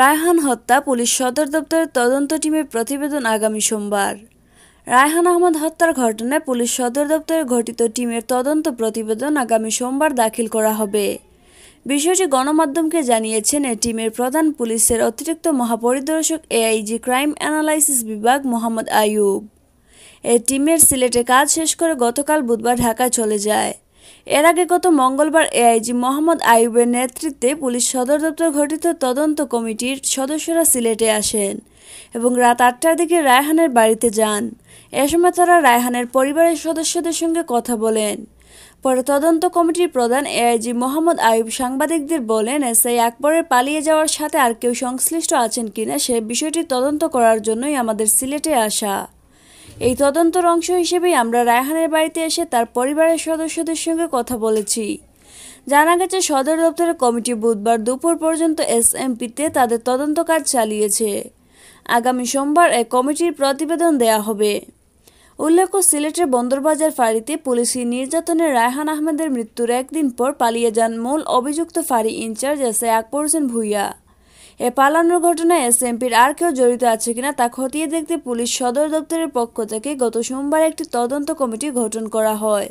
রায়হান হত্যা পুলিশ সদর দপ্তরের তদন্ত টিমের প্রতিবেদন আগামী সোমবার রায়হান আহমদ হত্যার ঘটনায় পুলিশ সদর দপ্তরে ঘটিত টিমের তদন্ত প্রতিবেদন আগামী সোমবার দাখিল করা হবে বিষয়টি গণমাধ্যমকে জানিয়েছেন এ টিমের প্রধান পুলিশের অতিরিক্ত মহাপরিদর্শক এআইজি ক্রাইম অ্যানালাইসিস বিভাগ মোহাম্মদ আয়ুব এ টিমের সিলেটে কাজ শেষ করে গতকাল বুধবার ঢাকা চলে যায় এর আগে গত মঙ্গলবার এআইজি মোহাম্মদ আইবের নেতৃত্বে পুলিশ সদর দপ্তর গঠিত তদন্ত কমিটির সদস্যরা সিলেটে আসেন এবং রাত আটটার দিকে রায়হানের বাড়িতে যান এ সময় তারা রায়হানের পরিবারের সদস্যদের সঙ্গে কথা বলেন পরে তদন্ত কমিটির প্রধান এআইজি মোহাম্মদ আয়ুব সাংবাদিকদের বলেন আই আকবরের পালিয়ে যাওয়ার সাথে আর কেউ সংশ্লিষ্ট আছেন কিনা সে বিষয়টি তদন্ত করার জন্যই আমাদের সিলেটে আসা এই তদন্তর অংশ হিসেবে আমরা রায়হানের বাড়িতে এসে তার পরিবারের সদস্যদের সঙ্গে কথা বলেছি জানা গেছে সদর দপ্তরের কমিটি বুধবার দুপুর পর্যন্ত এসএমপিতে তাদের তদন্ত কাজ চালিয়েছে আগামী সোমবার এক কমিটির প্রতিবেদন দেয়া হবে উল্লেখ্য সিলেটের বন্দরবাজার ফাঁড়িতে পুলিশি নির্যাতনে রায়হান আহমেদের মৃত্যুর একদিন পর পালিয়ে যান মূল অভিযুক্ত ফাঁড়ি incharge S A Akbar Hossain এ পালানোর ঘটনায় এসএমপির আর কেউ জড়িত আছে কিনা তা খতিয়ে দেখতে পুলিশ সদর দপ্তরের পক্ষ থেকে গত সোমবার একটি তদন্ত কমিটি গঠন করা হয়